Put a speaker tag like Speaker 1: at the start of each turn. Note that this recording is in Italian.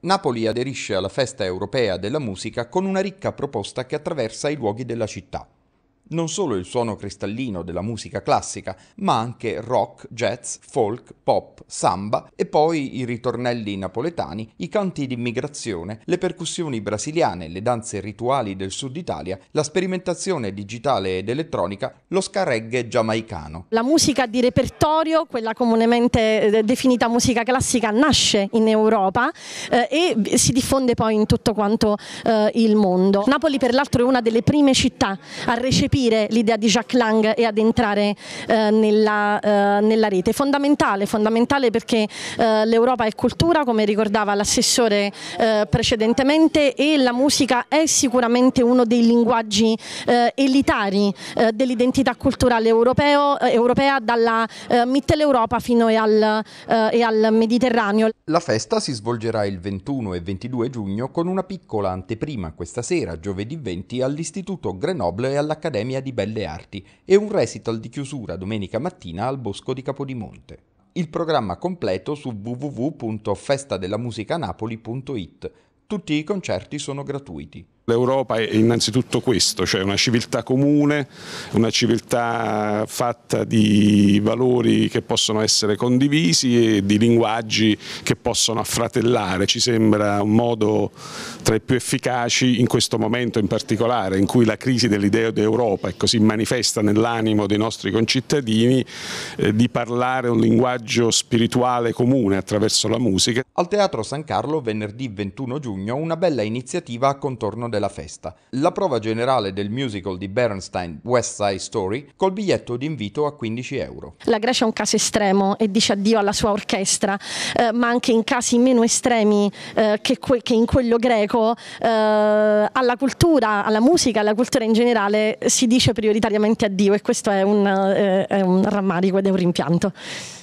Speaker 1: Napoli aderisce alla Festa europea della musica con una ricca proposta che attraversa i luoghi della città non solo il suono cristallino della musica classica, ma anche rock, jazz, folk, pop, samba e poi i ritornelli napoletani, i canti d'immigrazione, le percussioni brasiliane, le danze rituali del sud Italia, la sperimentazione digitale ed elettronica, lo ska reggae giamaicano.
Speaker 2: La musica di repertorio, quella comunemente eh, definita musica classica, nasce in Europa eh, e si diffonde poi in tutto quanto eh, il mondo. Napoli peraltro è una delle prime città a recepire capire l'idea di Jacques Lang e ad entrare eh, nella, eh, nella, rete. Fondamentale, fondamentale perché eh, l'Europa è cultura, come ricordava l'assessore eh, precedentemente, e la musica è sicuramente uno dei linguaggi eh, elitari eh, dell'identità culturale europeo, europea, dalla Mitteleuropa fino e al, e al Mediterraneo.
Speaker 1: La festa si svolgerà il 21 e 22 giugno con una piccola anteprima questa sera, giovedì 20, all'Istituto Grenoble e all'Accademia Accademia di Belle Arti e un recital di chiusura domenica mattina al Bosco di Capodimonte. Il programma completo su www.festadellamusicanapoli.it. Tutti i concerti sono gratuiti.
Speaker 3: L'Europa è innanzitutto questo, cioè una civiltà comune, una civiltà fatta di valori che possono essere condivisi e di linguaggi che possono affratellare. Ci sembra un modo tra i più efficaci in questo momento in particolare, in cui la crisi dell'idea d'Europa è così manifesta nell'animo dei nostri concittadini, eh, di parlare un linguaggio spirituale comune attraverso la musica. Al Teatro
Speaker 1: San Carlo venerdì 21 giugno una bella iniziativa a contorno del della festa, la prova generale del musical di Bernstein West Side Story col biglietto d'invito a 15 euro.
Speaker 2: La Grecia è un caso estremo e dice addio alla sua orchestra, eh, ma anche in casi meno estremi eh, che, que che, in quello greco, eh, alla cultura, alla musica, alla cultura in generale si dice prioritariamente addio e questo è un, eh, è un rammarico ed è un rimpianto.